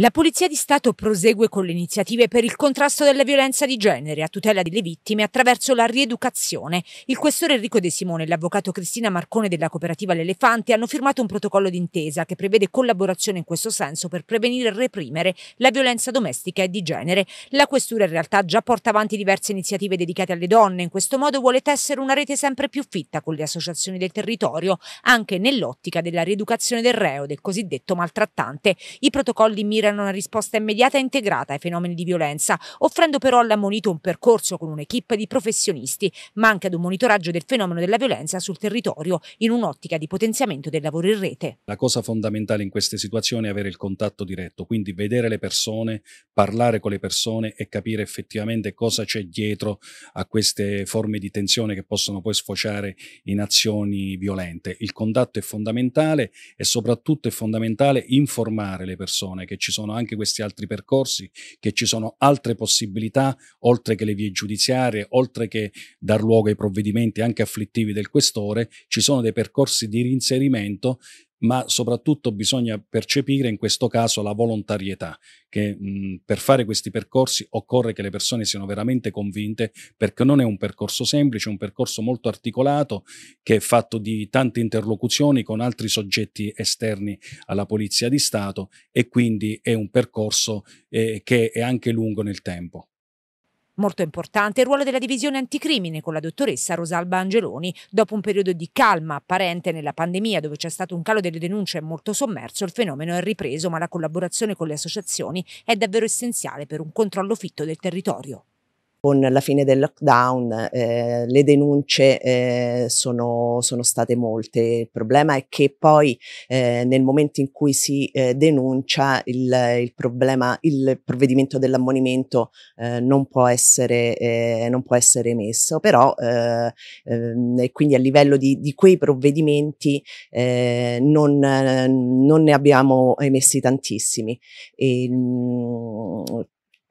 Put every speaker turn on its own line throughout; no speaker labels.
La Polizia di Stato prosegue con le iniziative per il contrasto della violenza di genere a tutela delle vittime attraverso la rieducazione. Il questore Enrico De Simone e l'avvocato Cristina Marcone della cooperativa L'Elefante hanno firmato un protocollo d'intesa che prevede collaborazione in questo senso per prevenire e reprimere la violenza domestica e di genere. La questura in realtà già porta avanti diverse iniziative dedicate alle donne, in questo modo vuole tessere una rete sempre più fitta con le associazioni del territorio, anche nell'ottica della rieducazione del reo, del cosiddetto maltrattante. I protocolli mirano offrirano una risposta immediata e integrata ai fenomeni di violenza, offrendo però all'ammonito un percorso con un'equipe di professionisti, ma anche ad un monitoraggio del fenomeno della violenza sul territorio in un'ottica di potenziamento del lavoro in rete.
La cosa fondamentale in queste situazioni è avere il contatto diretto, quindi vedere le persone, parlare con le persone e capire effettivamente cosa c'è dietro a queste forme di tensione che possono poi sfociare in azioni violente. Il contatto è fondamentale e soprattutto è fondamentale informare le persone che ci sono sono anche questi altri percorsi, che ci sono altre possibilità, oltre che le vie giudiziarie, oltre che dar luogo ai provvedimenti anche afflittivi del questore, ci sono dei percorsi di reinserimento ma soprattutto bisogna percepire in questo caso la volontarietà, che mh, mhmm, per fare questi percorsi occorre che le persone siano veramente convinte, perché non è un percorso semplice, è un percorso molto articolato, che è fatto di tante interlocuzioni con altri soggetti esterni alla Polizia di Stato e quindi è un percorso eh, che è anche lungo nel tempo.
Molto importante il ruolo della divisione anticrimine con la dottoressa Rosalba Angeloni. Dopo un periodo di calma apparente nella pandemia dove c'è stato un calo delle denunce molto sommerso, il fenomeno è ripreso ma la collaborazione con le associazioni è davvero essenziale per un controllo fitto del territorio
con la fine del lockdown eh, le denunce eh, sono, sono, state molte. Il problema è che poi eh, nel momento in cui si eh, denuncia il, il, problema, il provvedimento dell'ammonimento eh, non, può essere, eh, non può essere emesso, però ehm, e quindi a livello di, di quei provvedimenti non, non, ne abbiamo emessi tantissimi. E, mh, mm,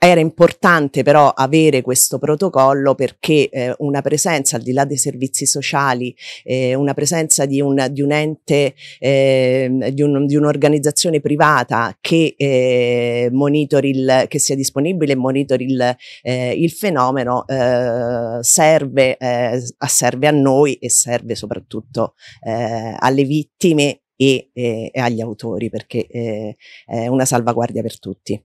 era importante però avere questo protocollo perché eh, una presenza al di là dei servizi sociali, eh, una presenza di un, di un ente, eh, di, un, un'organizzazione privata che eh, monitori il, che sia disponibile e monitori il, eh, il fenomeno eh, serve, eh, serve a noi e serve soprattutto eh, alle vittime e, e, eh, e agli autori perché eh, è una salvaguardia per tutti.